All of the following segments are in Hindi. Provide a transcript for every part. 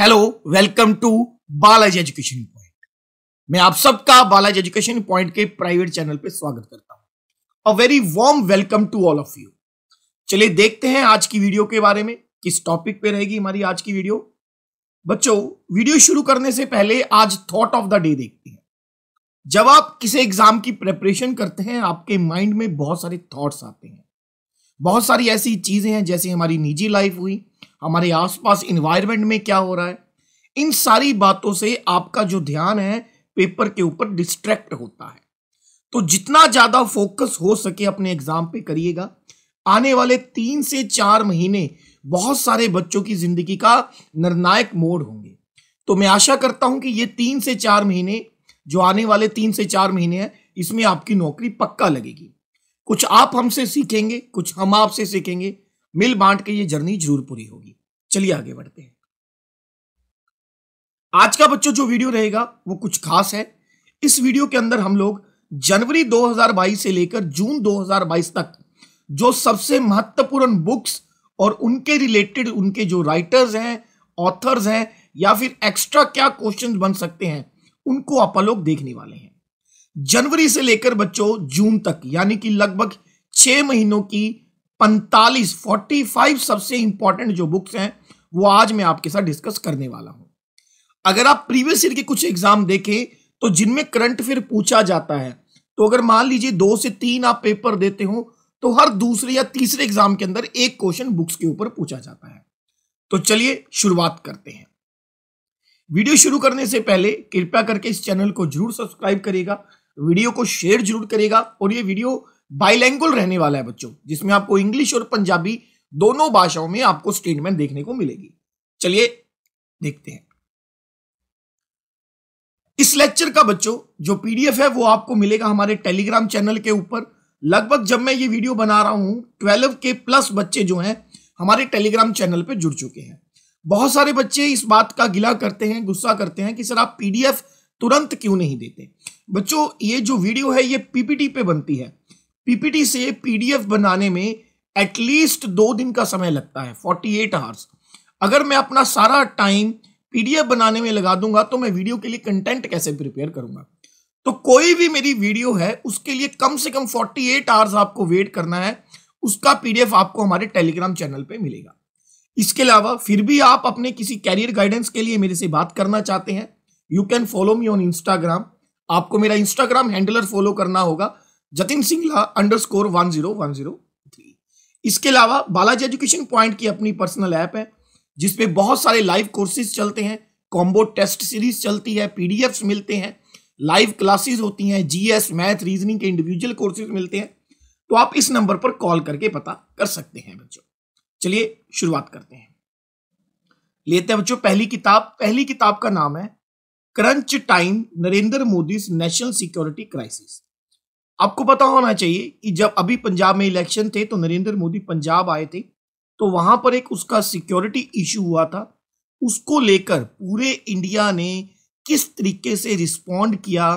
hello welcome to Balaji education point मैं आप सबका बालाजी एजुकेशन पॉइंट के प्राइवेट चैनल पर स्वागत करता हूं a very warm welcome to all of you चलिए देखते हैं आज की वीडियो के बारे में किस टॉपिक पे रहेगी हमारी आज की वीडियो बच्चों वीडियो शुरू करने से पहले आज थॉट ऑफ द डे देखते हैं जब आप किसी एग्जाम की प्रेपरेशन करते हैं आपके माइंड में बहुत सारे थॉट्स आते हैं बहुत सारी ऐसी चीजें हैं जैसे हमारी निजी लाइफ हुई हमारे आसपास इन्वायरमेंट में क्या हो रहा है इन सारी बातों से आपका जो ध्यान है पेपर के ऊपर डिस्ट्रैक्ट होता है तो जितना ज़्यादा फोकस हो सके अपने एग्जाम पे करिएगा आने वाले तीन से चार महीने बहुत सारे बच्चों की जिंदगी का निर्णायक मोड़ होंगे तो मैं आशा करता हूं कि ये तीन से चार महीने जो आने वाले तीन से चार महीने हैं इसमें आपकी नौकरी पक्का लगेगी कुछ आप हमसे सीखेंगे कुछ हम आपसे सीखेंगे मिल बांट के ये जर्नी जरूर पूरी होगी चलिए आगे बढ़ते हैं आज का बच्चों जो वीडियो रहेगा वो कुछ खास है इस वीडियो के अंदर हम लोग जनवरी 2022 से लेकर जून 2022 तक जो सबसे महत्वपूर्ण बुक्स और उनके रिलेटेड उनके जो राइटर्स हैं ऑथर्स हैं या फिर एक्स्ट्रा क्या क्वेश्चन बन सकते हैं उनको आप लोग देखने वाले हैं जनवरी से लेकर बच्चों जून तक यानी कि लगभग छह महीनों की फोर्टी फाइव सबसे इंपॉर्टेंट जो बुक्स हैं वो आज मैं आपके साथ डिस्कस करने वाला हूं अगर आप प्रीवियस ईयर के कुछ एग्जाम देखें तो जिनमें करंट अफेयर पूछा जाता है तो अगर मान लीजिए दो से तीन आप पेपर देते हो तो हर दूसरे या तीसरे एग्जाम के अंदर एक क्वेश्चन बुक्स के ऊपर पूछा जाता है तो चलिए शुरुआत करते हैं वीडियो शुरू करने से पहले कृपया करके इस चैनल को जरूर सब्सक्राइब करेगा वीडियो को शेयर जरूर करेगा और ये वीडियो बाइलैंगुअल रहने वाला है बच्चों जिसमें आपको इंग्लिश और पंजाबी दोनों भाषाओं में आपको स्टेटमेंट देखने को मिलेगी चलिए देखते हैं इस लेक्चर का बच्चों जो पीडीएफ है वो आपको मिलेगा हमारे टेलीग्राम चैनल के ऊपर लगभग जब मैं ये वीडियो बना रहा हूं ट्वेल्व के प्लस बच्चे जो हैं हमारे टेलीग्राम चैनल पे जुड़ चुके हैं बहुत सारे बच्चे इस बात का गिला करते हैं गुस्सा करते हैं कि सर आप पीडीएफ तुरंत क्यों नहीं देते बच्चों ये जो वीडियो है ये पीपीटी पे बनती है पीपीटी से पीडीएफ बनाने में एटलीस्ट दो दिन का समय लगता है 48 एट आवर्स अगर मैं अपना सारा टाइम पीडीएफ बनाने में लगा दूंगा तो मैं वीडियो के लिए कंटेंट कैसे प्रिपेयर करूंगा तो कोई भी मेरी वीडियो है उसके लिए कम से कम 48 एट आवर्स आपको वेट करना है उसका पीडीएफ आपको हमारे टेलीग्राम चैनल पे मिलेगा इसके अलावा फिर भी आप अपने किसी कैरियर गाइडेंस के लिए मेरे से बात करना चाहते हैं you can follow me on Instagram आपको मेरा इंस्टाग्राम हैंडलर फॉलो करना होगा Jatin Singla underscore one zero one zero three इसके अलावा बालाजी एजुकेशन पॉइंट की अपनी पर्सनल ऐप है जिसपे बहुत सारे लाइव कोर्सेज चलते हैं कॉम्बो टेस्ट सीरीज चलती है पी मिलते हैं लाइव क्लासेस होती हैं जीएस मैथ रीजनिंग के इंडिविजुअल कोर्सेज मिलते हैं तो आप इस नंबर पर कॉल करके पता कर सकते हैं बच्चों चलिए शुरुआत करते हैं लेते हैं बच्चों पहली किताब पहली किताब का नाम है crunch time Narendra Modi national security crisis आपको पता होना चाहिए कि जब अभी पंजाब में इलेक्शन थे तो नरेंद्र मोदी पंजाब आए थे तो वहां पर एक उसका सिक्योरिटी इशू हुआ था उसको लेकर पूरे इंडिया ने किस तरीके से रिस्पॉन्ड किया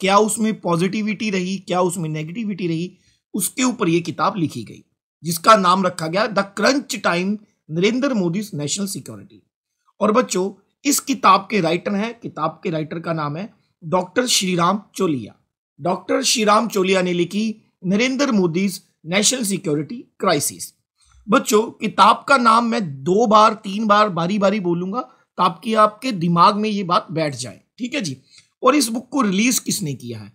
क्या उसमें पॉजिटिविटी रही क्या उसमें नेगेटिविटी रही उसके ऊपर ये किताब लिखी गई जिसका नाम रखा गया the crunch time Narendra Modi national security और बच्चों इस किताब के राइटर हैं किताब के राइटर का नाम है डॉक्टर श्रीराम चोलिया डॉक्टर श्रीराम चोलिया ने लिखी Narendra Modi national security crisis बच्चों किताब का नाम मैं दो बार तीन बार बारी बारी बोलूंगा ताकि आपके दिमाग में ये बात बैठ जाए ठीक है जी और इस बुक को रिलीज किसने किया है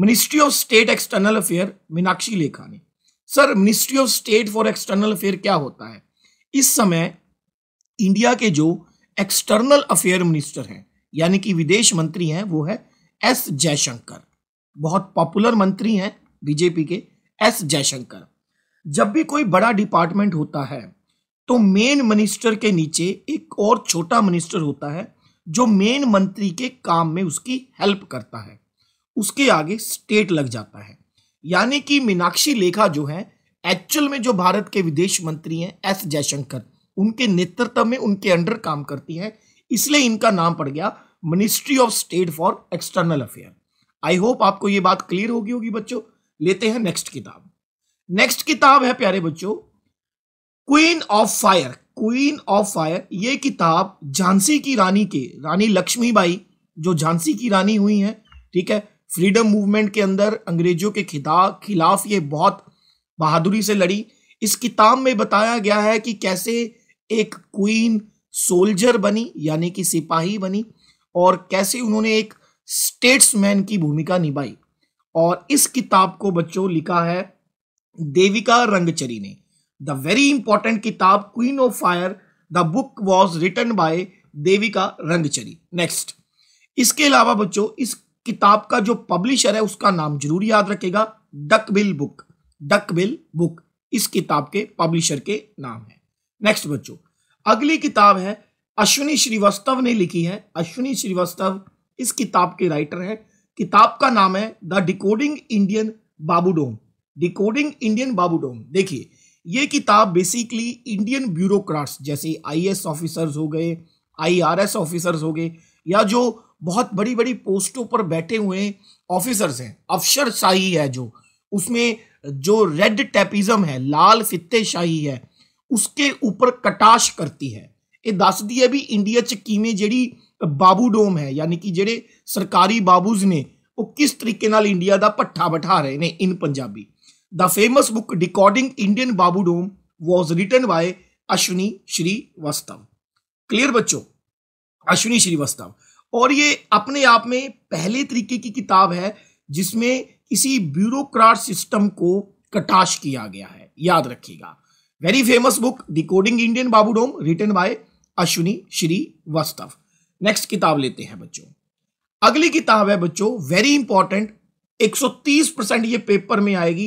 ministry of state external affair Meenakshi Lekha ने sir ministry of state for external affair क्या होता है इस समय इंडिया के जो एक्सटर्नल अफेयर मिनिस्टर हैं यानी कि विदेश मंत्री हैं वो है एस जयशंकर बहुत पॉपुलर मंत्री हैं बीजेपी के एस जयशंकर जब भी कोई बड़ा डिपार्टमेंट होता है तो मेन मिनिस्टर के नीचे एक और छोटा मिनिस्टर होता है जो मेन मंत्री के काम में उसकी हेल्प करता है उसके आगे स्टेट लग जाता है यानी कि मीनाक्षी लेखा जो है एक्चुअल में जो भारत के विदेश मंत्री हैं एस जयशंकर उनके नेतृत्व में उनके अंडर काम करती है इसलिए इनका नाम पड़ गया ministry of state for external affair I hope आपको ये बात क्लियर होगी होगी बच्चों लेते हैं नेक्स्ट किताब नेक्स्ट किताब है प्यारे बच्चों queen of fire queen of fire ये किताब झांसी की रानी के रानी लक्ष्मीबाई जो झांसी की रानी हुई है ठीक है फ्रीडम मूवमेंट के अंदर अंग्रेजों के खिदा खिलाफ ये बहुत बहादुरी से लड़ी इस किताब में बताया गया है कि कैसे एक क्वीन सोल्जर बनी यानी कि सिपाही बनी और कैसे उन्होंने एक स्टेट्समैन की भूमिका निभाई और इस किताब को बच्चों लिखा है देविका रंगचरी ने द वेरी इंपॉर्टेंट किताब queen of fire the book was written by Devika Rangachari next इसके अलावा बच्चों इस किताब का जो पब्लिशर है उसका नाम जरूर याद रखेगा डकबिल बुक डकबिल बुक इस किताब के पब्लिशर के नाम है नेक्स्ट बच्चों अगली किताब है अश्विनी श्रीवास्तव ने लिखी है अश्विनी श्रीवास्तव इस किताब के राइटर हैं किताब का नाम है the decoding Indian babudom decoding Indian babudom देखिए ये किताब बेसिकली इंडियन ब्यूरोक्रेट्स जैसे आईएएस ऑफिसर्स हो गए आईआरएस ऑफिसर्स हो गए या जो बहुत बड़ी बड़ी पोस्टों पर बैठे हुए ऑफिसर्स हैं अफसर शाही है जो उसमें जो रेड टैपिज्म है लाल फित्ते शाही है उसके ऊपर कटाश करती है ये दस दी है भी इंडिया च ਕਿਵੇਂ ਜਿਹੜੀ बाबू डोम है यानी कि जेडे सरकारी बाबूज ने वो किस तरीके ਨਾਲ ਇੰਡੀਆ ਦਾ ਪੱਠਾ ਬਿਠਾ ਰਹੇ ਨੇ in Punjabi the famous book decoding Indian babudom was written Ashwini Shrivastava clear बच्चों अश्विनी श्रीवास्तव और ये अपने आप में पहले तरीके की किताब है जिसमें किसी ब्यूरोक्राट सिस्टम को कटाश किया गया है याद रखिएगा very famous book decoding Indian babudom written by Ashwini Shrivastava next किताब लेते हैं बच्चों अगली किताब है बच्चों वेरी इंपॉर्टेंट 130 परसेंट ये पेपर में आएगी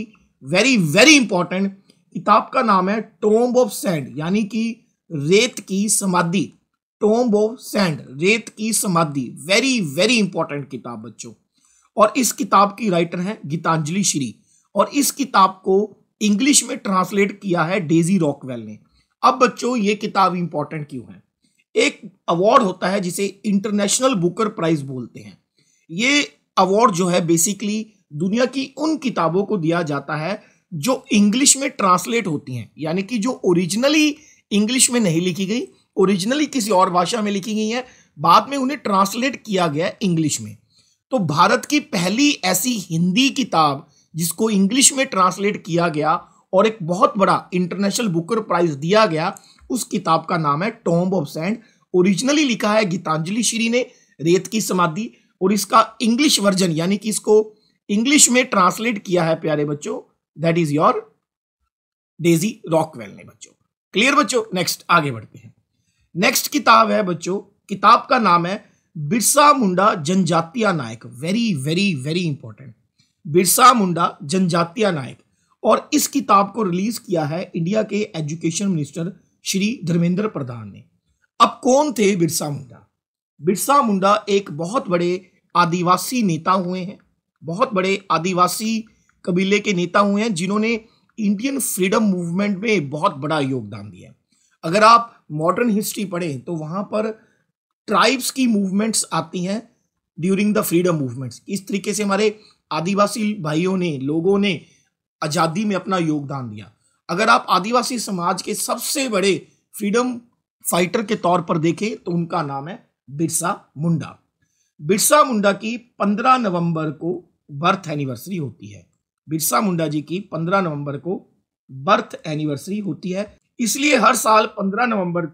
वेरी वेरी इंपॉर्टेंट किताब का नाम है टोम्ब ऑफ सैंड यानी कि रेत की समाधि टोम्ब ऑफ सैंड रेत की समाधि वेरी वेरी इंपॉर्टेंट किताब बच्चों और इस किताब की राइटर है गीतांजलि श्री और इस किताब को इंग्लिश में ट्रांसलेट किया है डेजी रॉकवेल ने अब बच्चों ये किताब इंपॉर्टेंट क्यों है एक अवार्ड होता है जिसे इंटरनेशनल बुकर प्राइज बोलते हैं ये अवार्ड जो है बेसिकली दुनिया की उन किताबों को दिया जाता है जो इंग्लिश में ट्रांसलेट होती हैं यानी कि जो ओरिजिनली इंग्लिश में नहीं लिखी गई ओरिजिनली किसी और भाषा में लिखी गई है बाद में उन्हें ट्रांसलेट किया गया इंग्लिश में तो भारत की पहली ऐसी हिंदी किताब जिसको इंग्लिश में ट्रांसलेट किया गया और एक बहुत बड़ा इंटरनेशनल बुकर प्राइज दिया गया उस किताब का नाम है टॉम्ब ऑफ सैंड ओरिजिनली लिखा है गीतांजलि श्री ने रेत की समाधि और इसका इंग्लिश वर्जन यानी कि इसको इंग्लिश में ट्रांसलेट किया है प्यारे बच्चों that is your Daisy Rockwell ने बच्चों क्लियर बच्चों नेक्स्ट आगे बढ़ते हैं नेक्स्ट किताब है बच्चों किताब का नाम है बिरसा मुंडा जनजातिया नायक very very very important Birsa Munda जनजातिया नायक और इस किताब को रिलीज किया है इंडिया के एजुकेशन मिनिस्टर श्री धर्मेंद्र प्रधान ने अब कौन थे बिरसा मुंडा बिरसा मुंडा एक बहुत बड़े आदिवासी नेता हुए हैं बहुत बड़े आदिवासी कबीले के नेता हुए हैं जिन्होंने इंडियन फ्रीडम मूवमेंट में बहुत बड़ा योगदान दिया अगर आप मॉडर्न हिस्ट्री पढ़ें तो वहाँ पर ट्राइब्स की मूवमेंट्स आती हैं ड्यूरिंग द फ्रीडम मूवमेंट्स इस तरीके से हमारे आदिवासी भाइयों ने लोगों ने आज़ादी में अपना योगदान दिया अगर आप आदिवासी समाज के सबसे बड़े फ्रीडम फाइटर के तौर पर देखें तो उनका नाम है बिरसा मुंडा बिरसा मुंडा की 15 नवंबर को बर्थ एनिवर्सरी होती है बिरसा मुंडा जी की 15 नवंबर को बर्थ एनिवर्सरी होती है इसलिए हर साल 15 नवंबर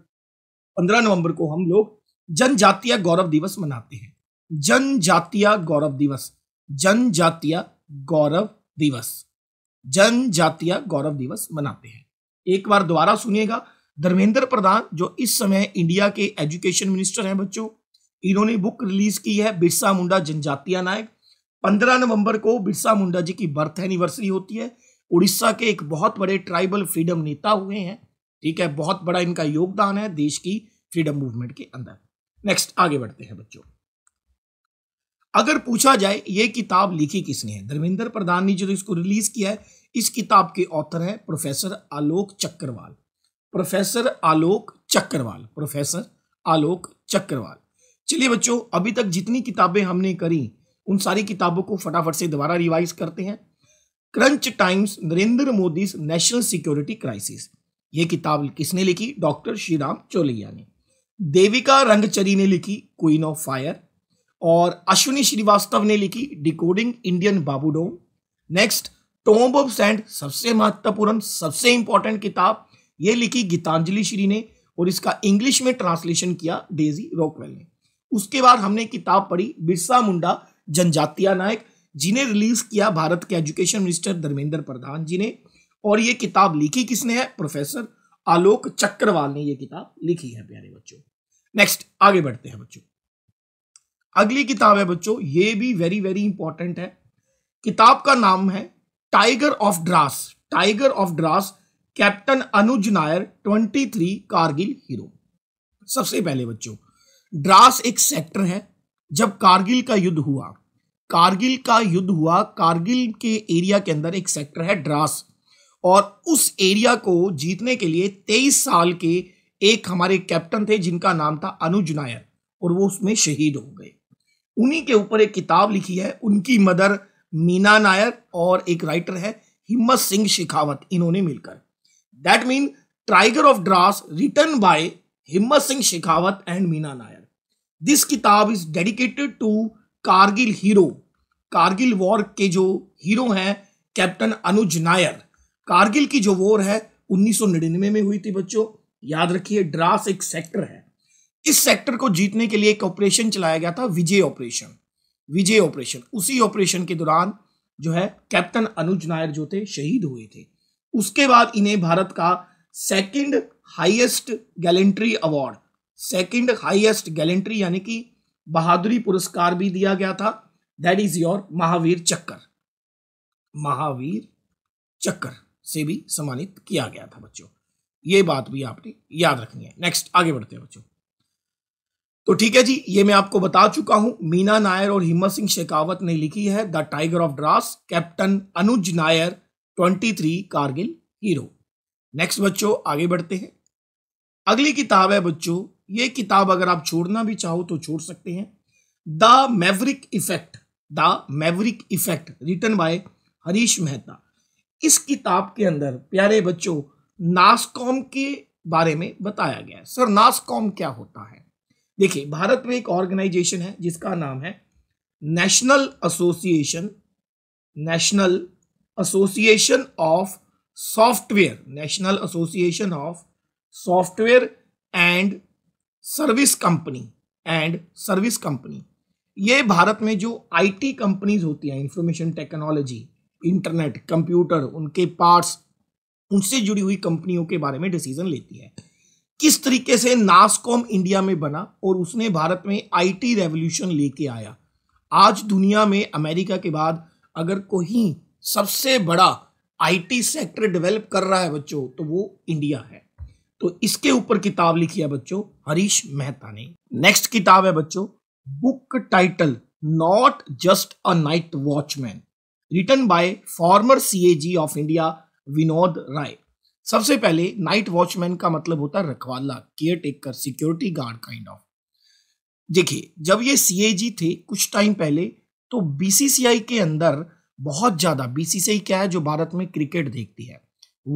15 नवंबर को हम लोग जनजातीय गौरव दिवस मनाते हैं जनजातीय गौरव दिवस जनजातीय गौरव दिवस जनजातीय गौरव दिवस मनाते हैं एक बार दोबारा सुनिएगा धर्मेंद्र प्रधान जो इस समय इंडिया के एजुकेशन मिनिस्टर हैं बच्चों इन्होंने बुक रिलीज की है बिरसा मुंडा जनजातीय नायक पंद्रह नवंबर को बिरसा मुंडा जी की बर्थ एनिवर्सरी होती है उड़ीसा के एक बहुत बड़े ट्राइबल फ्रीडम नेता हुए हैं ठीक है बहुत बड़ा इनका योगदान है देश की फ्रीडम मूवमेंट के अंदर नेक्स्ट आगे बढ़ते हैं बच्चों अगर पूछा जाए ये किताब लिखी किसने है धर्मेंद्र प्रधान ने जो इसको रिलीज किया है इस किताब के ऑथर है professor Alok Chakrawal professor Alok Chakrawal professor Alok Chakrawal चलिए बच्चों अभी तक जितनी किताबें हमने करी उन सारी किताबों को फटाफट से दोबारा रिवाइज करते हैं crunch times Narendra Modi national security crisis ये किताब किसने लिखी डॉक्टर श्रीराम चोलिया ने देविका रंगचरी ने लिखी क्वीन ऑफ फायर और अश्विनी श्रीवास्तव ने लिखी decoding Indian babudom next tomb of sand सबसे महत्वपूर्ण सबसे इंपॉर्टेंट किताब ये लिखी गीतांजलि श्री ने और इसका इंग्लिश में ट्रांसलेशन किया डेजी रॉकवेल ने उसके बाद हमने किताब पढ़ी बिरसा मुंडा जनजातिया नायक जिन्हें रिलीज किया भारत के एजुकेशन मिनिस्टर धर्मेंद्र प्रधान जी ने और ये किताब लिखी किसने है प्रोफेसर आलोक चक्रवाल ने ये किताब लिखी है प्यारे बच्चों नेक्स्ट आगे बढ़ते हैं बच्चों अगली किताब है बच्चों ये भी वेरी वेरी इंपॉर्टेंट है किताब का नाम है tiger of Dras tiger of Dras captain Anuj Nayar 23 Kargil hero सबसे पहले बच्चों ड्रास एक सेक्टर है जब कारगिल का युद्ध हुआ कारगिल का युद्ध हुआ कारगिल के एरिया के अंदर एक सेक्टर है ड्रास और उस एरिया को जीतने के लिए तेईस साल के एक हमारे कैप्टन थे जिनका नाम था अनुज नायर और वो उसमें शहीद हो गए उन्हीं के ऊपर एक किताब लिखी है उनकी मदर मीना नायर और एक राइटर है हिम्मत सिंह शिखावत इन्होंने मिलकर that mean tiger of Dras written by Himmat Singh Shikhawat and Meena Nayar this किताब is dedicated to Kargil hero Kargil war के जो हीरो हैं कैप्टन अनुज नायर कारगिल की जो वॉर है 1999 में हुई थी बच्चों याद रखिए ड्रास एक सेक्टर है इस सेक्टर को जीतने के लिए एक ऑपरेशन चलाया गया था विजय ऑपरेशन विजय ऑपरेशन उसी ऑपरेशन के दौरान जो है कैप्टन अनुज नायर जो थे शहीद हुए थे उसके बाद इन्हें भारत का second highest gallantry award second highest gallantry यानी कि बहादुरी पुरस्कार भी दिया गया था दैट इज योर महावीर चक्कर महावीर चक्कर से भी सम्मानित किया गया था बच्चों ये बात भी आपने याद रखनी है नेक्स्ट आगे बढ़ते हैं बच्चों तो ठीक है जी ये मैं आपको बता चुका हूं मीना नायर और हिम्मत सिंह शेखावत ने लिखी है the tiger of Dras captain Anuj Nayar 23 Kargil hero next बच्चों आगे बढ़ते हैं अगली किताब है बच्चों ये किताब अगर आप छोड़ना भी चाहो तो छोड़ सकते हैं the maverick effect the maverick effect written by Harish Mehta इस किताब के अंदर प्यारे बच्चों नासकॉम के बारे में बताया गया है सर नासकॉम क्या होता है देखिए भारत में एक ऑर्गेनाइजेशन है जिसका नाम है national association national association of software national association of software and service company and service company ये भारत में जो आईटी कंपनीज होती हैं इंफॉर्मेशन टेक्नोलॉजी इंटरनेट कंप्यूटर उनके पार्ट्स उनसे जुड़ी हुई कंपनियों के बारे में डिसीजन लेती है किस तरीके से नासकॉम इंडिया में बना और उसने भारत में आईटी रेवोल्यूशन लेके आया आज दुनिया में अमेरिका के बाद अगर कोई सबसे बड़ा आईटी सेक्टर डेवलप कर रहा है बच्चों तो वो इंडिया है तो इसके ऊपर किताब लिखी है बच्चों हरीश मेहता ने नेक्स्ट किताब है बच्चों book title not just a night watchman written by former CAG of India Vinod Rai सबसे पहले नाइट वॉचमैन का मतलब होता है रखवाला caretaker security guard kind of देखिए जब ये सीएजी थे कुछ टाइम पहले तो बीसीसीआई के अंदर बहुत ज्यादा बीसीसीआई क्या है जो भारत में क्रिकेट देखती है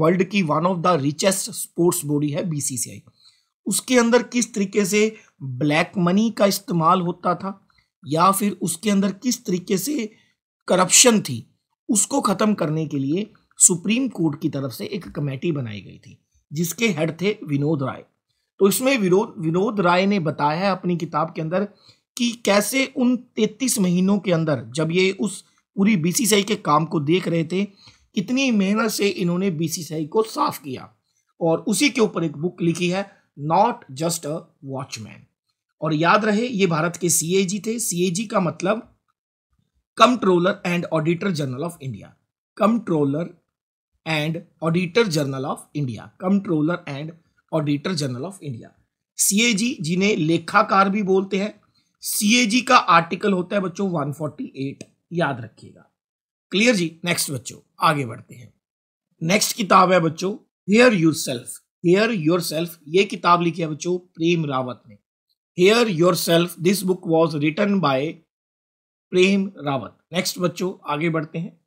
वर्ल्ड की one of the richest sports body है बीसीसीआई उसके अंदर किस तरीके से ब्लैक मनी का इस्तेमाल होता था या फिर उसके अंदर किस तरीके से करप्शन थी उसको खत्म करने के लिए सुप्रीम कोर्ट की तरफ से एक कमेटी बनाई गई थी जिसके हेड थे विनोद राय तो इसमें विनोद विनोद राय ने बताया है अपनी किताब के अंदर कि कैसे उन तैतीस महीनों के अंदर जब ये उस पूरी बीसीसीआई के काम को देख रहे थे कितनी मेहनत से इन्होंने बीसीसीआई को साफ किया और उसी के ऊपर एक बुक लिखी है नॉट जस्ट अ वॉचमैन और याद रहे ये भारत के सीएजी थे सीएजी का मतलब controller and auditor general of India controller and auditor general of India controller and auditor general of India C जिन्हें लेखाकार भी बोलते हैं सीएजी का आर्टिकल होता है बच्चों 148 याद रखिएगा क्लियर जी नेक्स्ट बच्चों आगे बढ़ते हैं नेक्स्ट किताब है बच्चों hear yourself hear yourself ये किताब लिखी है बच्चों प्रेम रावत ने hear yourself this book was written by Prem Rawat next बच्चों आगे बढ़ते हैं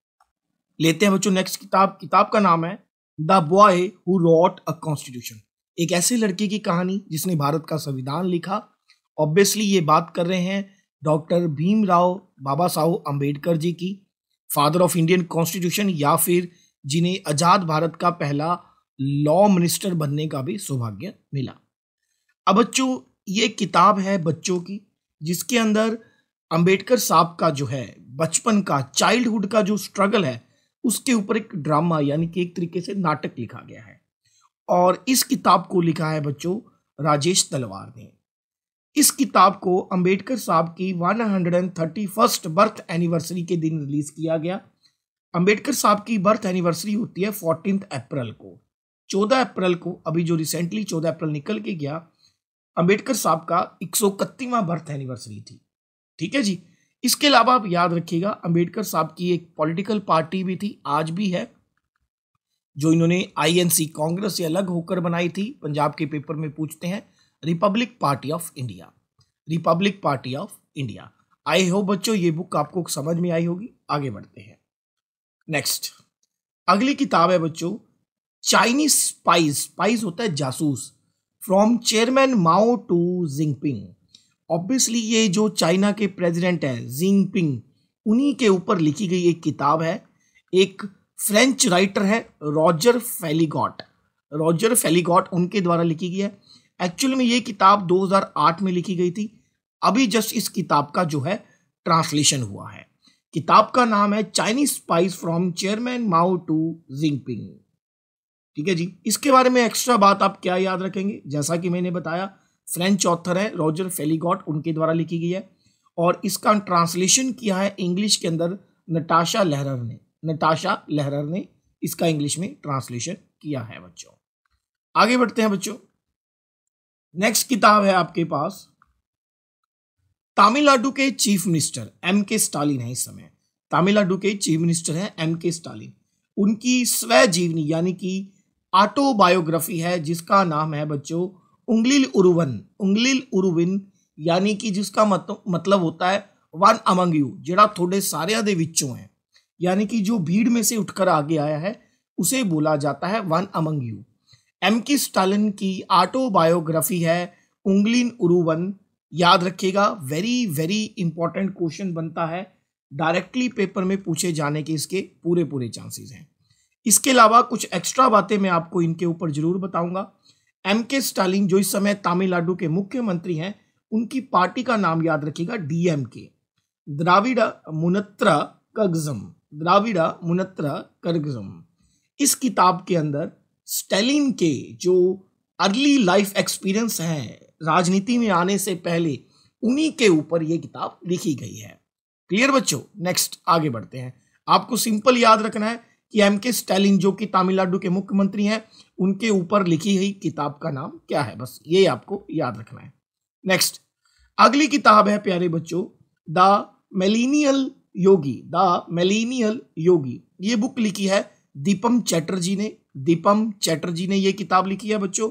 लेते हैं बच्चों नेक्स्ट किताब किताब का नाम है the boy who wrote a constitution एक ऐसे लड़की की कहानी जिसने भारत का संविधान लिखा ऑब्वियसली ये बात कर रहे हैं डॉक्टर भीमराव बाबा साहू अम्बेडकर जी की फादर ऑफ इंडियन कॉन्स्टिट्यूशन या फिर जिन्हें आज़ाद भारत का पहला लॉ मिनिस्टर बनने का भी सौभाग्य मिला अब बच्चों ये किताब है बच्चों की जिसके अंदर अंबेडकर साहब का जो है बचपन का चाइल्डहुड का जो स्ट्रगल है उसके ऊपर एक ड्रामा यानी कि एक तरीके से नाटक लिखा गया है और इस किताब को लिखा है बच्चों राजेश तलवार ने इस किताब को अंबेडकर साहब की one hundred and thirty first birth anniversary के दिन रिलीज किया गया अंबेडकर साहब की बर्थ एनिवर्सरी होती है फोर्टीन अप्रैल को चौदह अप्रैल को अभी जो रिसेंटली चौदह अप्रैल निकल के गया अंबेडकर साहब का एक बर्थ एनिवर्सरी थी ठीक है जी इसके अलावा आप याद रखिएगा अंबेडकर साहब की एक पॉलिटिकल पार्टी भी थी आज भी है जो इन्होंने आईएनसी कांग्रेस से अलग होकर बनाई थी पंजाब के पेपर में पूछते हैं republic party of India republic party of India I hope बच्चों ये बुक आपको समझ में आई होगी आगे बढ़ते हैं नेक्स्ट अगली किताब है बच्चों चाइनीज स्पाइस स्पाइस होता है जासूस from chairman Mao to Jinping obviously ये जो चाइना के प्रेसिडेंट हैं जिंगपिंग उन्हीं के ऊपर लिखी गई एक किताब है एक फ्रेंच राइटर है रॉजर फेलीगॉट रॉजर फेलीगॉट उनके द्वारा लिखी गई है एक्चुअल में ये किताब 2008 में लिखी गई थी अभी जस्ट इस किताब का जो है ट्रांसलेशन हुआ है किताब का नाम है Chinese spies from chairman Mao to Jinping ठीक है जी इसके बारे में एक्स्ट्रा बात आप क्या याद रखेंगे जैसा कि मैंने बताया फ्रेंच ऑथर है रॉजर फेलीगॉट उनके द्वारा लिखी गई है और इसका ट्रांसलेशन किया है इंग्लिश के अंदर नटाशा लहरर ने नटाशा लहरर ने इसका इंग्लिश में ट्रांसलेशन किया है बच्चों आगे बढ़ते हैं बच्चों नेक्स्ट किताब है आपके पास तमिलनाडु के chief minister M K Stalin है इस समय तमिलनाडु के चीफ मिनिस्टर हैं एम के स्टालिन उनकी स्वजीवनी यानी कि ऑटोबायोग्राफी है जिसका नाम है बच्चों उंगलिल उरुवन उंगलिल उरुविन यानी कि जिसका मत, मतलब होता है वन अमंग यू जरा थोड़े ਸਾਰਿਆਂ ਦੇ ਵਿੱਚੋਂ ਹੈ यानी कि जो भीड़ में से उठकर आगे आया है उसे बोला जाता है one among you M K Stalin की ऑटोबायोग्राफी है उंगलिन उरुवन याद रखिएगा वेरी वेरी इंपॉर्टेंट क्वेश्चन बनता है डायरेक्टली पेपर में पूछे जाने के इसके पूरे पूरे चांसेस हैं इसके अलावा कुछ एक्स्ट्रा बातें मैं आपको इनके ऊपर ज़रूर बताऊंगा एम के स्टालिन जो इस समय तमिलनाडु के मुख्यमंत्री हैं उनकी पार्टी का नाम याद रखिएगा डीएमके द्राविडा मुनत्रा कगजम द्राविडा मुनत्रा कर्गजम इस किताब के अंदर स्टेलिन के जो अर्ली लाइफ एक्सपीरियंस हैं राजनीति में आने से पहले उन्हीं के ऊपर ये किताब लिखी गई है क्लियर बच्चों नेक्स्ट आगे बढ़ते हैं आपको सिंपल याद रखना है कि एम के स्टैलिन जो कि तमिलनाडु के मुख्यमंत्री हैं उनके ऊपर लिखी हुई किताब का नाम क्या है बस ये आपको याद रखना है नेक्स्ट अगली किताब है प्यारे बच्चों द मेलिनियल योगी द मेलिनियल योगी ये बुक लिखी है दीपम चैटर्जी ने दीपम चैटर्जी ने ये किताब लिखी है बच्चों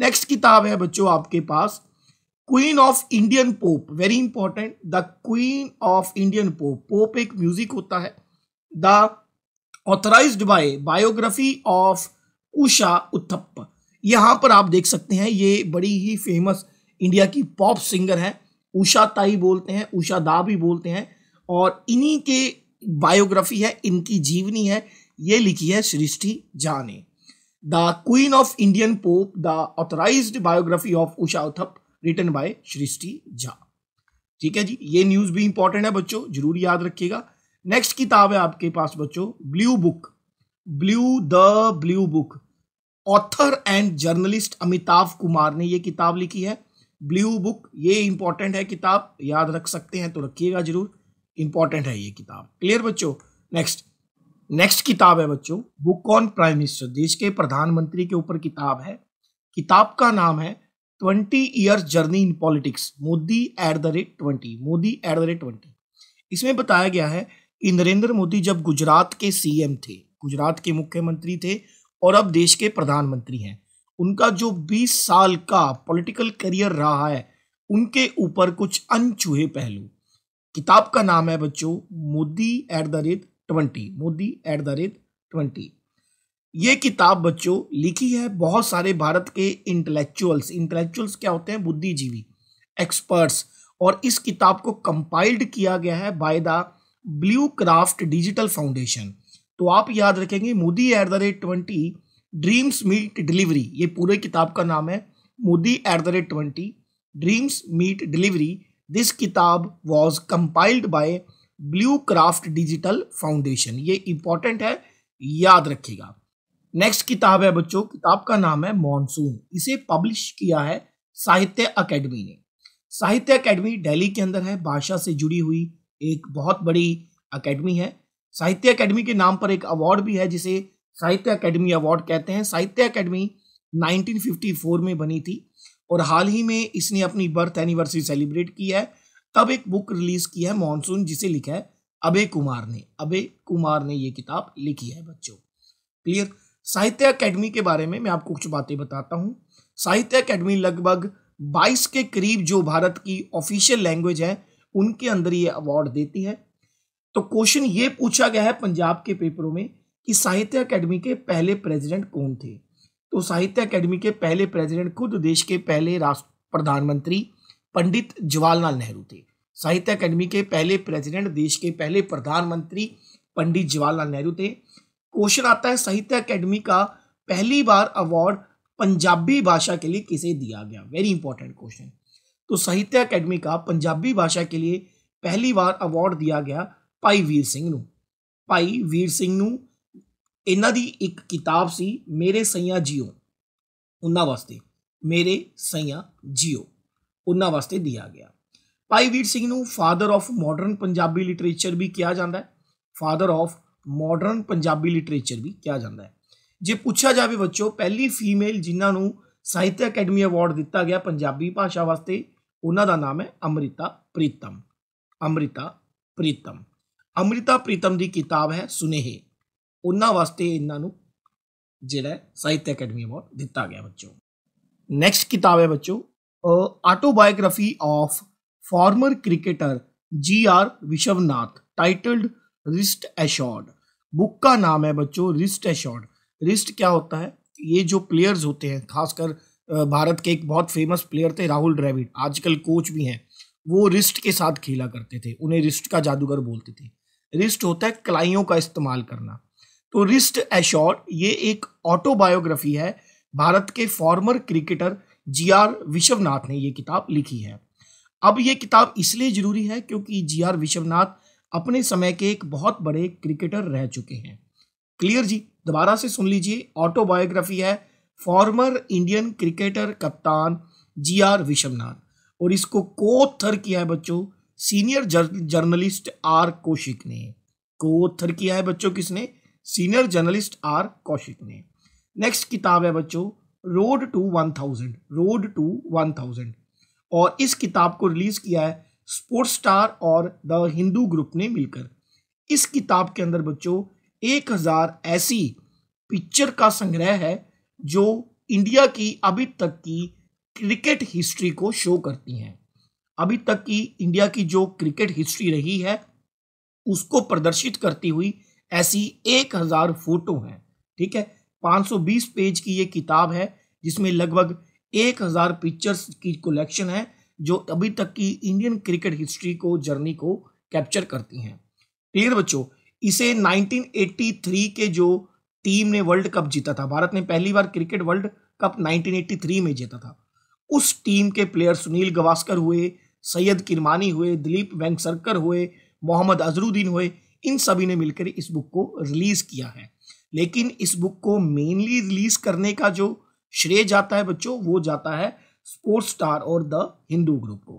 नेक्स्ट किताब है बच्चों आपके पास queen of Indian pop very important the queen of Indian pop pop एक म्यूजिक होता है the authorise by biography of Usha Uthup यहाँ पर आप देख सकते हैं ये बड़ी ही फेमस इंडिया की पॉप सिंगर है उषा ताई बोलते हैं उषा दा भी बोलते हैं और इन्हीं के बायोग्राफी है इनकी जीवनी है ये लिखी है सृष्टि झा ने the queen of Indian pop the authorise biography of Usha Uthup written by Srishti Jha ठीक है जी ये न्यूज भी इंपॉर्टेंट है बच्चों जरूर याद रखिएगा नेक्स्ट किताब है आपके पास बच्चों blue book blue the blue book author and journalist Amitabh Kumar ने ये किताब लिखी है ब्लू बुक ये इंपॉर्टेंट है किताब याद रख सकते हैं तो रखिएगा जरूर इंपॉर्टेंट है ये किताब क्लियर बच्चों नेक्स्ट नेक्स्ट किताब है बच्चों बुक ऑन प्राइम मिनिस्टर देश के प्रधानमंत्री के ऊपर किताब है किताब का नाम है twenty years journey in politics Modi at the rate twenty Modi at the rate twenty इसमें बताया गया है नरेंद्र मोदी जब गुजरात के सीएम थे गुजरात के मुख्यमंत्री थे और अब देश के प्रधानमंत्री हैं उनका जो 20 साल का पॉलिटिकल करियर रहा है उनके ऊपर कुछ अनचूहे पहलू किताब का नाम है बच्चों Modi at the rate twenty Modi at the rate twenty ये किताब बच्चों लिखी है बहुत सारे भारत के इंटेलेक्चुअल्स इंटेलेक्चुअल्स क्या होते हैं बुद्धिजीवी एक्सपर्ट्स और इस किताब को कंपाइल्ड किया गया है by the blue craft digital foundation तो आप याद रखेंगे Modi at the rate twenty dreams meet delivery ये पूरे किताब का नाम है Modi at the rate twenty dreams meet delivery this किताब was compiled by blue craft digital foundation ये इंपॉर्टेंट है याद रखिएगा नेक्स्ट किताब है बच्चों किताब का नाम है मॉनसून इसे पब्लिश किया है साहित्य अकेडमी ने साहित्य अकेडमी दिल्ली के अंदर है भाषा से जुड़ी हुई एक बहुत बड़ी अकेडमी है साहित्य अकेडमी के नाम पर एक अवार्ड भी है जिसे साहित्य अकेडमी अवार्ड कहते हैं साहित्य अकेडमी 1954 में बनी थी और हाल ही में इसने अपनी बर्थ एनिवर्सरी सेलिब्रेट की है तब एक बुक रिलीज की है मानसून जिसे लिखा है अभय कुमार ने अभय कुमार ने ये किताब लिखी है बच्चों क्लियर साहित्य अकेडमी के बारे में मैं आपको कुछ बातें बताता हूँ साहित्य अकेडमी लगभग 22 के करीब जो भारत की ऑफिशियल लैंग्वेज है उनके अंदर ये अवार्ड देती है तो क्वेश्चन ये पूछा गया है पंजाब के पेपरों में कि साहित्य अकेडमी के पहले प्रेसिडेंट कौन थे तो साहित्य अकेडमी के पहले प्रेसिडेंट खुद देश के पहले राष्ट्र प्रधानमंत्री पंडित जवाहरलाल नेहरू थे साहित्य अकेडमी के पहले प्रेसिडेंट देश के पहले प्रधानमंत्री पंडित जवाहरलाल नेहरू थे क्वेश्चन आता है साहित्य अकेडमी का पहली बार अवार्ड पंजाबी भाषा के लिए किसे दिया गया वेरी इंपॉर्टेंट क्वेश्चन तो साहित्य अकेडमी का पंजाबी भाषा के लिए पहली ਵਾਰ ਅਵਾਰਡ दिया गया ਭਾਈ ਵੀਰ ਸਿੰਘ ਨੂੰ ਭਾਈ ਵੀਰ ਸਿੰਘ ਨੂੰ ਇਹਨਾਂ ਦੀ ਇੱਕ ਕਿਤਾਬ ਸੀ ਮੇਰੇ ਸਈਆ ਜੀਓ ਉਹਨਾਂ ਵਾਸਤੇ ਮੇਰੇ ਸਈਆ ਜੀਓ ਉਹਨਾਂ ਵਾਸਤੇ ਦਿਆ ਗਿਆ ਭਾਈ ਵੀਰ ਸਿੰਘ ਨੂੰ father of modern Punjabi literature ਵੀ ਕਿਹਾ ਜਾਂਦਾ ਹੈ father of modern Punjabi literature ਵੀ ਕਿਹਾ ਜਾਂਦਾ ਹੈ ਜੇ ਪੁੱਛਿਆ ਜਾਵੇ ਬੱਚੋ ਪਹਿਲੀ ਫੀਮੇਲ ਜਿਨ੍ਹਾਂ ਨੂੰ ਸਾਹਿਤ ਅਕੈਡਮੀ ਅਵਾਰਡ ਦਿੱਤਾ ਗਿਆ ਪੰਜਾਬੀ ਭਾਸ਼ਾ ਵਾਸਤੇ उन्हों का नाम है अमृता प्रीतम अमृता प्रीतम अमृता प्रीतम की किताब है ਸੁਨੇਹੇ उन्होंने वास्ते इन्हों जहित्य अकैडमी ਸਾਹਿਤ दिता गया बच्चों नैक्सट किताब है बच्चों autobiography of former cricketer G R Vishwanath titled wrist assured book का नाम है बच्चों रिस्ट एशोर्ड रिस्ट क्या होता है ये जो प्लेयर्स होते हैं खासकर भारत के एक बहुत फेमस प्लेयर थे राहुल ड्रेविड आजकल कोच भी हैं वो रिस्ट के साथ खेला करते थे उन्हें रिस्ट का जादूगर बोलते थे रिस्ट होता है कलाइयों का इस्तेमाल करना तो रिस्ट एशोर ये एक ऑटोबायोग्राफी है भारत के former cricketer G R Vishwanath ने ये किताब लिखी है अब ये किताब इसलिए जरूरी है क्योंकि जी आर विश्वनाथ अपने समय के एक बहुत बड़े क्रिकेटर रह चुके हैं क्लियर जी दोबारा से सुन लीजिए ऑटोबायोग्राफी है फॉर्मर इंडियन क्रिकेटर कप्तान जी आर विश्वनाथ और इसको कोथर किया है बच्चों सीनियर जर, जर्नलिस्ट आर कौशिक ने कोथर किया है बच्चों किसने सीनियर जर्नलिस्ट आर कौशिक ने नेक्स्ट किताब है बच्चों road to one thousand road to one thousand और इस किताब को रिलीज किया है स्पोर्ट्स स्टार और द हिंदू ग्रुप ने मिलकर इस किताब के अंदर बच्चों एक हजार ऐसी पिक्चर का संग्रह है जो इंडिया की अभी तक की क्रिकेट हिस्ट्री को शो करती हैं अभी तक की इंडिया की जो क्रिकेट हिस्ट्री रही है उसको प्रदर्शित करती हुई ऐसी एक हजार फोटो हैं ठीक है 520 पेज की ये किताब है जिसमें लगभग एक हजार पिक्चर्स की कलेक्शन है जो अभी तक की इंडियन क्रिकेट हिस्ट्री को जर्नी को कैप्चर करती हैं ठीक बच्चों इसे 1983 के जो टीम ने वर्ल्ड कप जीता था भारत ने पहली बार क्रिकेट वर्ल्ड कप 1983 में जीता था उस टीम के प्लेयर सुनील गवास्कर हुए सैयद किरमानी हुए दिलीप वेंगसरकर हुए मोहम्मद अजरुद्दीन हुए इन सभी ने मिलकर इस बुक को रिलीज किया है लेकिन इस बुक को मेनली रिलीज करने का जो श्रेय जाता है बच्चों वो जाता है स्पोर्ट्स स्टार और द हिंदू ग्रुप को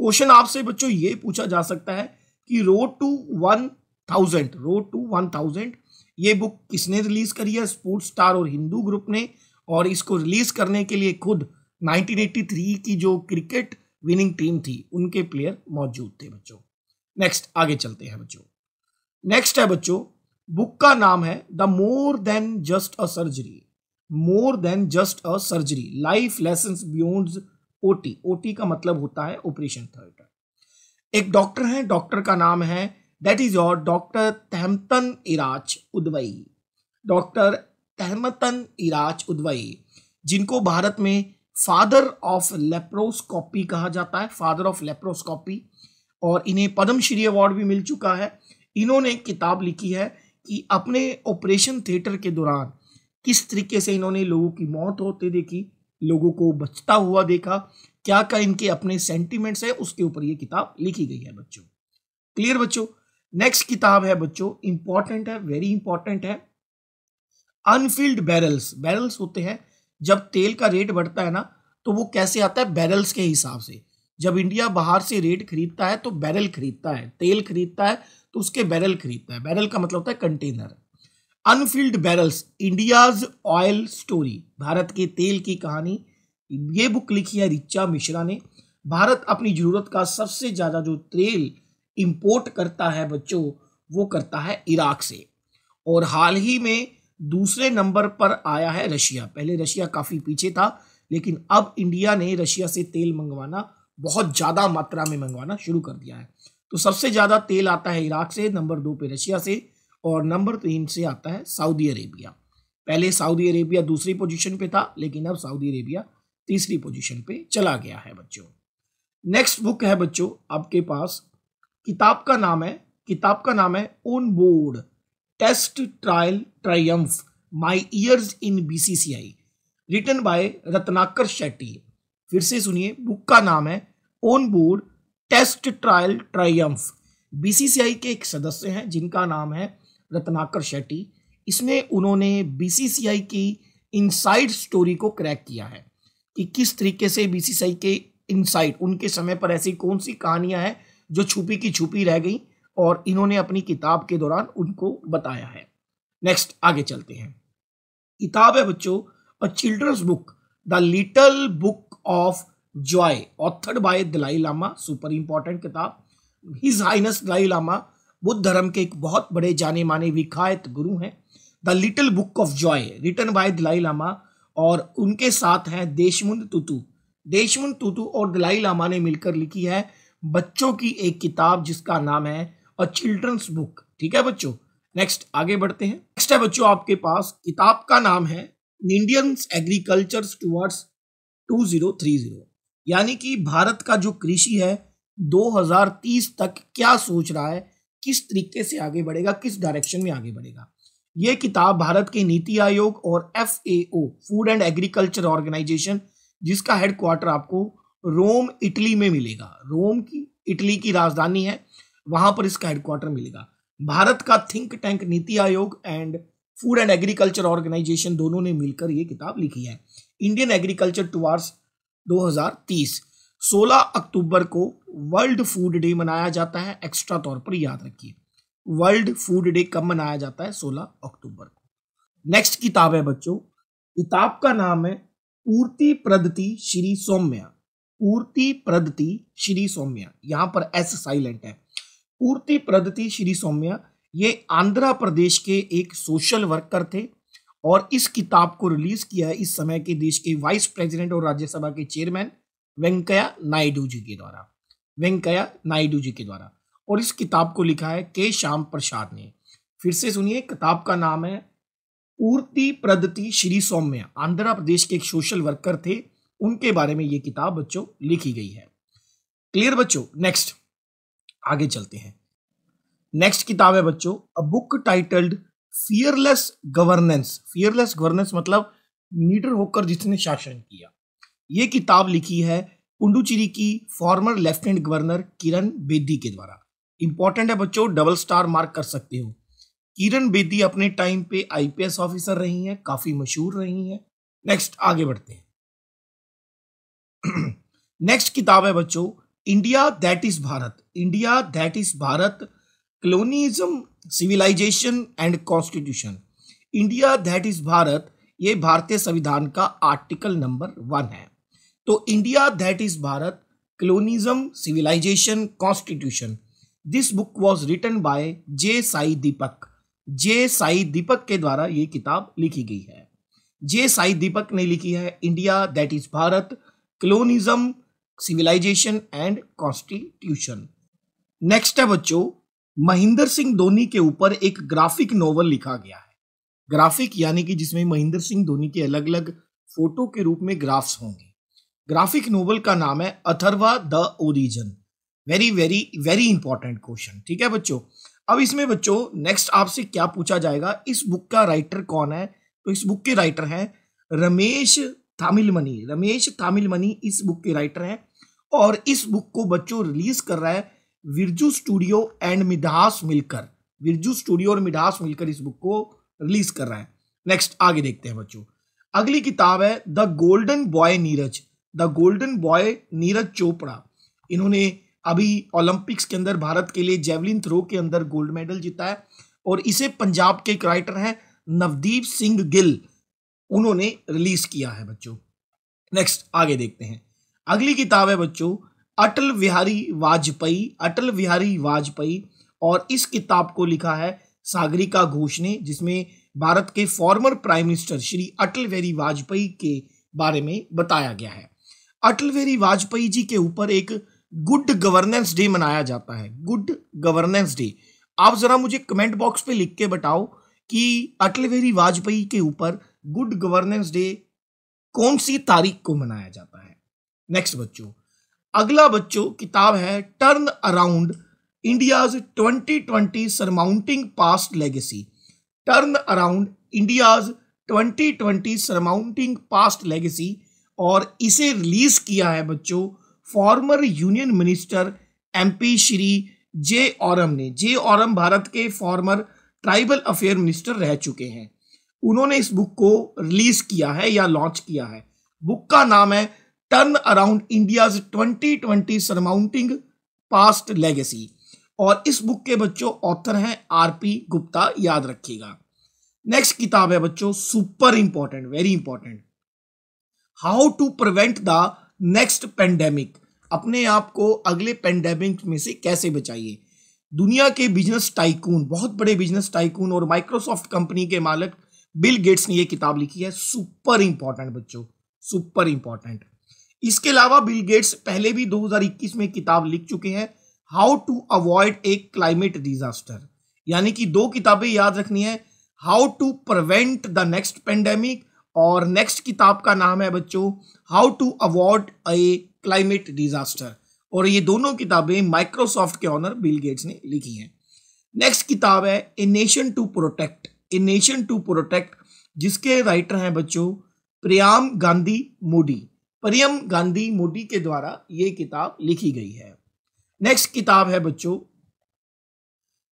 क्वेश्चन आपसे बच्चों ये पूछा जा सकता है कि road to one thousand road to one thousand ये बुक किसने रिलीज करी है स्पोर्ट्स स्टार और हिंदू ग्रुप ने और इसको रिलीज करने के लिए खुद 1983 की जो क्रिकेट विनिंग टीम थी उनके प्लेयर मौजूद थे बच्चों नेक्स्ट आगे चलते हैं बच्चों नेक्स्ट है बच्चों बुक का नाम है the more than just a surgery more than just a surgery life lesson beyond OT OT का मतलब होता है ऑपरेशन थिएटर एक डॉक्टर हैं डॉक्टर का नाम है that is your doctor Tehmton Erach Udwadia doctor Tehmton Erach Udwadia जिनको भारत में फादर ऑफ लेप्रोस्कोपी कहा जाता है फादर ऑफ लेप्रोस्कोपी और इन्हें पद्मश्री अवार्ड भी मिल चुका है इन्होंने किताब लिखी है कि अपने ऑपरेशन थिएटर के दौरान किस तरीके से इन्होंने लोगों की मौत होते देखी लोगों को बचता हुआ देखा क्या क्या इनके अपने सेंटिमेंट्स है उसके ऊपर ये किताब लिखी गई है बच्चों क्लियर बच्चों नेक्स्ट किताब है बच्चों इंपॉर्टेंट है वेरी इंपॉर्टेंट है अनफिल्ड बैरल्स बैरल्स होते हैं जब तेल का रेट बढ़ता है ना तो वो कैसे आता है बैरल्स के हिसाब से जब इंडिया बाहर से रेट खरीदता है तो बैरल खरीदता है तेल खरीदता है तो उसके बैरल खरीदता है बैरल का मतलब होता है container unfilled barrels India's oil story Bharat के तेल की कहानी ये बुक लिखी है रिचा मिश्रा ने भारत अपनी जरूरत का सबसे ज़्यादा जो तेल इम्पोर्ट करता है बच्चों वो करता है इराक से और हाल ही में दूसरे नंबर पर आया है रशिया पहले रशिया काफ़ी पीछे था लेकिन अब इंडिया ने रशिया से तेल मंगवाना बहुत ज़्यादा मात्रा में मंगवाना शुरू कर दिया है तो सबसे ज़्यादा तेल आता है इराक से नंबर दो पे रशिया से और नंबर तीन से आता है सऊदी अरेबिया पहले सऊदी अरेबिया दूसरी पोजीशन पे था लेकिन अब सऊदी अरेबिया तीसरी पोजीशन पे चला गया है बच्चों नेक्स्ट बुक है बच्चों आपके पास किताब का नाम है किताब का नाम है on board test trial triumph my years in BCCI written by Ratnakar Shetty फिर से सुनिए बुक का नाम है on board test trial triumph BCCI के एक सदस्य हैं जिनका नाम है रत्नाकर शेट्टी इसमें उन्होंने बीसीसीआई की इनसाइड स्टोरी को क्रैक किया है कि किस तरीके से बीसीसीआई के इनसाइड उनके समय पर ऐसी कौन सी कहानियां हैं जो छुपी की छुपी रह गई और इन्होंने अपनी किताब के दौरान उनको बताया है नेक्स्ट आगे चलते हैं किताब है बच्चों a children's book the little book of joy authored by Dalai Lama super important किताब हिज हाइनस दलाई लामा बुद्ध धर्म के एक बहुत बड़े जाने माने विखायत गुरु हैं the little book of joy written by Dalai Lama और उनके साथ हैं देशमुंद तुतु देशमुंद तुतु और दलाई लामा ने मिलकर लिखी है बच्चों की एक किताब जिसका नाम है अ चिल्ड्रंस बुक ठीक है बच्चों नेक्स्ट आगे बढ़ते हैं नेक्स्ट है बच्चों आपके पास किताब का नाम है इंडियन एग्रीकल्चर टूवर्ड्स 2030 यानी कि भारत का जो कृषि है 2030 तक क्या सोच रहा है किस तरीके से आगे बढ़ेगा किस डायरेक्शन में आगे बढ़ेगा ये किताब भारत के नीति आयोग और F food and agriculture organization जिसका हेडक्वार्टर आपको रोम इटली में मिलेगा रोम की इटली की राजधानी है वहां पर इसका हेडक्वार्टर मिलेगा भारत का think tank NITI Aayog and food and agriculture organization दोनों ने मिलकर ये किताब लिखी है इंडियन एग्रीकल्चर टूवार्स 2030 16 अक्टूबर को वर्ल्ड फूड डे मनाया जाता है एक्स्ट्रा तौर पर याद रखिए वर्ल्ड फूड डे कब मनाया जाता है 16 अक्टूबर को नेक्स्ट किताब है बच्चों किताब का नाम है पूर्ति प्रदति श्री सौम्या पूर्ति प्रदति श्री सौम्य यहां पर एस साइलेंट है पूर्ति प्रदति श्री सौम्य ये आंध्र प्रदेश के एक सोशल वर्कर थे और इस किताब को रिलीज किया इस समय के देश के वाइस प्रेसिडेंट और राज्यसभा के चेयरमैन वेंकैया नायडू जी के द्वारा वेंकैया नायडू जी के द्वारा और इस किताब को लिखा है के श्याम प्रसाद ने फिर से सुनिए किताब का नाम है पूर्ति प्रदति श्री सौम्य आंध्र प्रदेश के एक सोशल वर्कर थे उनके बारे में ये किताब बच्चों लिखी गई है क्लियर बच्चों नेक्स्ट आगे चलते हैं नेक्स्ट किताब है बच्चों a book titled fearless governance fearless governance मतलब नीडर होकर जिसने शासन किया ये किताब लिखी है पुंडुचेरी की former lieutenant governor Kiran Bedi के द्वारा इंपॉर्टेंट है बच्चों डबल स्टार मार्क कर सकते हो किरण बेदी अपने टाइम पे आईपीएस ऑफिसर रही हैं काफी मशहूर रही हैं नेक्स्ट आगे बढ़ते हैं नेक्स्ट किताब है बच्चों India that is Bharat India that is Bharat colonialism civilisation and constitution India that is Bharat ये भारतीय संविधान का आर्टिकल नंबर वन है तो India that is Bharat colonialism civilisation constitution this book was written by J Sai Deepak J Sai Deepak के द्वारा ये किताब लिखी गई है जे साई दीपक ने लिखी है India that is Bharat colonialism civilisation and constitution next है बच्चों महेंद्र सिंह धोनी के ऊपर एक ग्राफिक नोवेल लिखा गया है ग्राफिक यानी कि जिसमें महेंद्र सिंह धोनी के अलग अलग फोटो के रूप में ग्राफ्स होंगे ग्राफिक नोवेल का नाम है Atharva the origin very very very important question ठीक है बच्चों अब इसमें बच्चों नेक्स्ट आपसे क्या पूछा जाएगा इस बुक का राइटर कौन है तो इस बुक के राइटर हैं रमेश तामिलमनी रमेश तामिलमनी इस बुक के राइटर हैं और इस बुक को बच्चों रिलीज कर रहा है विरजू स्टूडियो एंड मिडास मिलकर विरजू स्टूडियो और मिडास मिलकर इस बुक को रिलीज कर रहा है नेक्स्ट आगे देखते हैं बच्चों अगली किताब है the golden boy Neeraj the golden boy Neeraj Chopra इन्होंने अभी ओलंपिक्स के अंदर भारत के लिए जेवलिन थ्रो के अंदर गोल्ड मेडल जीता है और इसे पंजाब के एक राइटर हैं नवदीप सिंह गिल उन्होंने रिलीज किया है बच्चों नेक्स्ट आगे देखते हैं अगली किताब है बच्चों अटल बिहारी वाजपेयी अटल बिहारी वाजपेयी और इस किताब को लिखा है सागरिका घोष ने जिसमें भारत के former prime minister Shri Atal Bihari Vajpayee के बारे में बताया गया है अटल बिहारी वाजपेयी जी के ऊपर एक गुड गवर्नेंस डे मनाया जाता है गुड गवर्नेंस डे आप जरा मुझे कमेंट बॉक्स पे लिख के बताओ कि अटल बिहारी वाजपेयी के ऊपर गुड गवर्नेंस डे कौन सी तारीख को मनाया जाता है नेक्स्ट बच्चों अगला बच्चों किताब है turn around India's 2020 surmounting past legacy turn around India's 2020 surmounting past legacy और इसे रिलीज किया है बच्चों former union minister MP Shri J Oram ने जे औरम भारत के फॉर्मर ट्राइबल अफेयर मिनिस्टर रह चुके हैं उन्होंने इस बुक को रिलीज किया है या लॉन्च किया है बुक का नाम है turn around India twenty twenty surmounting past legacy और इस बुक के बच्चों ऑथर हैं आर पी गुप्ता याद रखिएगा नेक्स्ट किताब है बच्चों super important very important how to prevent the next pandemic अपने आप को अगले पेंडेमिक में से कैसे बचाइए दुनिया के बिजनेस टाइकून बहुत बड़े बिजनेस टाइकून और माइक्रोसॉफ्ट कंपनी के मालिक बिल गेट्स ने ये किताब लिखी है सुपर इंपॉर्टेंट बच्चों सुपर इंपॉर्टेंट इसके अलावा बिल गेट्स पहले भी 2021 में किताब लिख चुके हैं how to avoid a climate disaster यानी कि दो किताबें याद रखनी है how to prevent the next pandemic और नेक्स्ट किताब का नाम है बच्चों how to avoid a climate disaster और ये दोनों किताबें माइक्रोसॉफ्ट के ऑनर बिल गेट्स ने लिखी हैं नेक्स्ट किताब है a nation to protect a nation to protect जिसके राइटर हैं बच्चों प्रियाम गांधी मोदी प्रियम गांधी मोदी के द्वारा ये किताब लिखी गई है नेक्स्ट किताब है बच्चों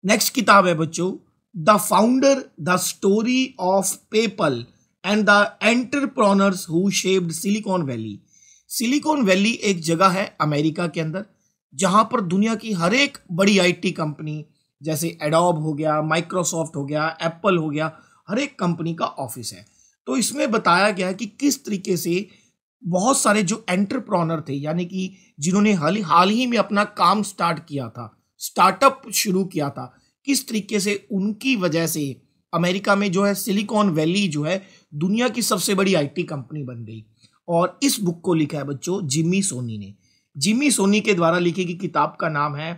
नेक्स्ट किताब है बच्चों the founder the story of PayPal and the entrepreneurs who shaped Silicon Valley Silicon Valley एक जगह है अमेरिका के अंदर जहां पर दुनिया की हर एक बड़ी आईटी कंपनी जैसे एडोब हो गया माइक्रोसॉफ्ट हो गया एप्पल हो गया हर एक कंपनी का ऑफिस है तो इसमें बताया गया कि किस तरीके से बहुत सारे जो एंटरप्रॉनर थे यानी कि जिन्होंने हाल हाल ही में अपना काम स्टार्ट किया था स्टार्टअप शुरू किया था किस तरीके से उनकी वजह से अमेरिका में जो है सिलिकॉन वैली जो है दुनिया की सबसे बड़ी आईटी कंपनी बन गई और इस बुक को लिखा है बच्चों जिमी सोनी ने जिमी सोनी के द्वारा लिखी गई किताब का नाम है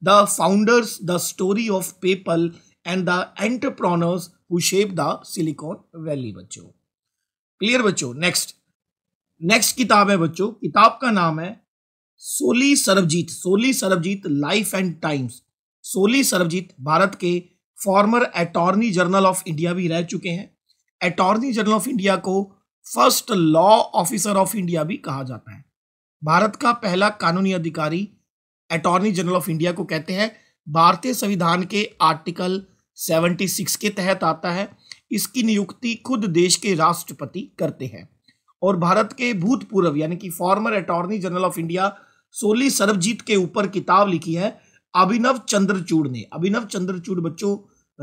the founders, the story of PayPal and the entrepreneurs who shaped the Silicon Valley बच्चों क्लियर बच्चों नेक्स्ट नेक्स्ट किताब है बच्चों किताब का नाम है Soli Sorabjee Soli Sorabjee life and times Soli Sorabjee Bharat के former attorney general of India भी रह चुके हैं अटॉर्नी जनरल ऑफ इंडिया को first law officer of India भी कहा जाता है भारत का पहला कानूनी अधिकारी अटॉर्नी जनरल ऑफ इंडिया को कहते हैं भारतीय संविधान के आर्टिकल 76 के तहत आता है इसकी नियुक्ति खुद देश के राष्ट्रपति करते हैं और भारत के भूतपूर्व यानी कि former attorney general of India Soli Sorabjee के ऊपर किताब लिखी है अभिनव चंद्रचूड़ ने अभिनव चंद्रचूड़ बच्चों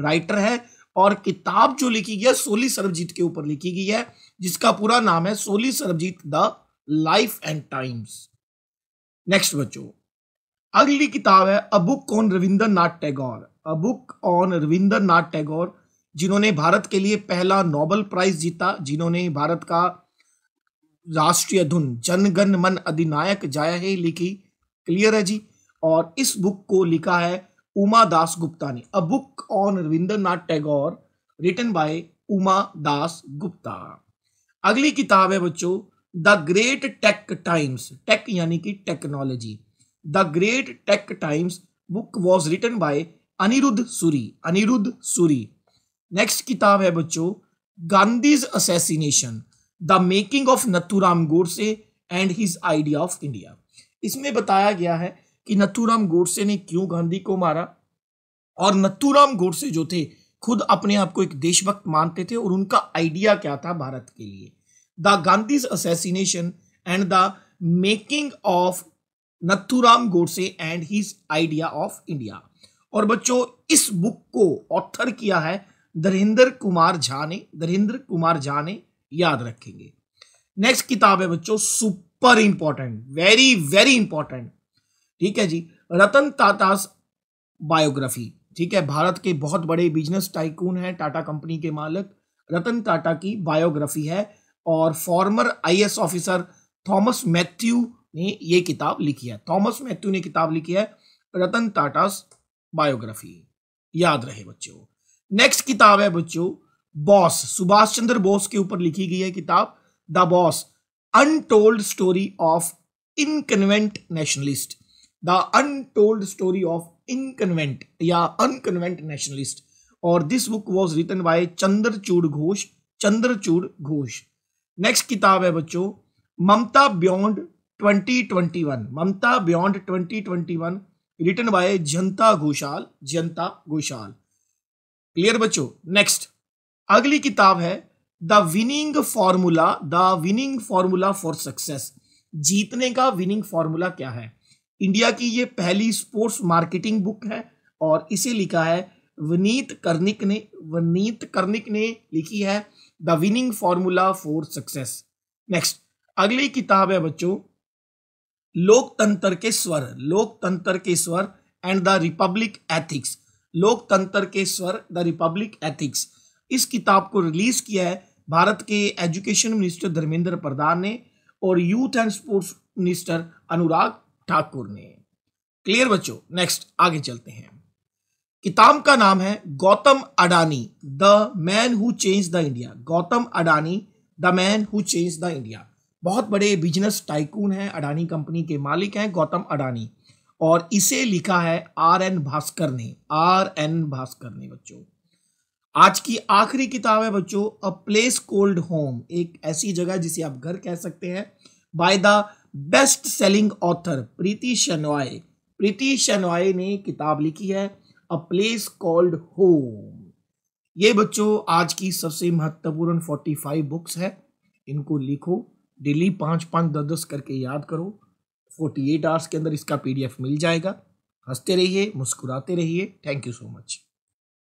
राइटर है और किताब जो लिखी गई है सोली सरबजीत के ऊपर लिखी गई है जिसका पूरा नाम है Soli Sorabjee the life and times next बच्चों अगली किताब है a book on Rabindranath Tagore a book on Rabindranath Tagore जिन्होंने भारत के लिए पहला नोबल प्राइज जीता जिन्होंने भारत का राष्ट्रीय धुन जनगण मन अधिनायक जाया है लिखी क्लियर है जी और इस बुक को लिखा है उमा दास गुप्ता ने a book on Rabindranath Tagore written by Uma Dasgupta अगली किताब है बच्चों the great tech times tech यानी कि technology the great tech times book was written by Aniruddha Suri Aniruddha Suri next किताब है बच्चों Gandhi's assassination the making of Nathuram Godse and his idea of India इसमें बताया गया है कि नथुराम गोडसे ने क्यों गांधी को मारा और नथुराम गोडसे जो थे खुद अपने आप को एक देशभक्त मानते थे और उनका आइडिया क्या था भारत के लिए the Gandhi's assassination and the making of Nathuram Godse and his idea of India और बच्चों इस बुक को ऑथर किया है धरेंद्र कुमार झा ने धरेंद्र कुमार झा ने याद रखेंगे नेक्स्ट किताब है बच्चों super important very very important ठीक है जी रतन टाटा बायोग्राफी ठीक है भारत के बहुत बड़े बिजनेस टाइकून हैं टाटा कंपनी के मालिक रतन टाटा की बायोग्राफी है और former IAS officer Thomas Mathew ने ये किताब लिखी है थॉमस मैथ्यू ने किताब लिखी है रतन टाटा बायोग्राफी याद रहे बच्चों नेक्स्ट किताब है बच्चों बॉस सुभाष चंद्र बोस के ऊपर लिखी गई है किताब the Bose untold story of inconvenient nationalist the untold story of inconvenient या अनकन्वेंट नेशनलिस्ट और this book was written by Chandrachur Ghose Chandrachur Ghose next किताब है बच्चों Mamata beyond 2021 Mamata beyond 2021 written by Jayanta Ghosal जनता घोषाल क्लियर बच्चों नेक्स्ट अगली किताब है the winning formula the winning formula for success जीतने का विनिंग फॉर्मूला क्या है इंडिया की ये पहली स्पोर्ट्स मार्केटिंग बुक है और इसे लिखा है वनीत कर्निक ने वनीत कर्निक ने लिखी है the winning formula for success next अगली किताब है बच्चों लोकतंत्र के स्वर लोकतंत्र के स्वर एंड द रिपब्लिक एथिक्स लोकतंत्र के स्वर द रिपब्लिक एथिक्स इस किताब को रिलीज किया है भारत के एजुकेशन मिनिस्टर धर्मेंद्र प्रधान ने और youth and sports minister Anurag Thakur ने क्लियर बच्चों नेक्स्ट आगे चलते हैं किताब का नाम है Gautam Adani the man who change the India Gautam Adani the man who change the India बहुत बड़े बिजनेस टाइकून हैं अडानी कंपनी के मालिक हैं गौतम अडानी और इसे लिखा है आर एन भास्कर ने आर एन भास्कर ने बच्चों आज की आखिरी किताब है बच्चों अ प्लेस कोल्ड होम एक ऐसी जगह जिसे आप घर कह सकते हैं by the best selling author Preeti Shenoy Preeti Shenoy ने किताब लिखी है अ प्लेस कॉल्ड होम ये बच्चों आज की सबसे महत्वपूर्ण 45 बुक्स है इनको लिखो डेली पाँच पाँच दस दस करके याद करो फोर्टी एट आवर्स के अंदर इसका पीडीएफ मिल जाएगा हंसते रहिए मुस्कुराते रहिए थैंक यू सो मच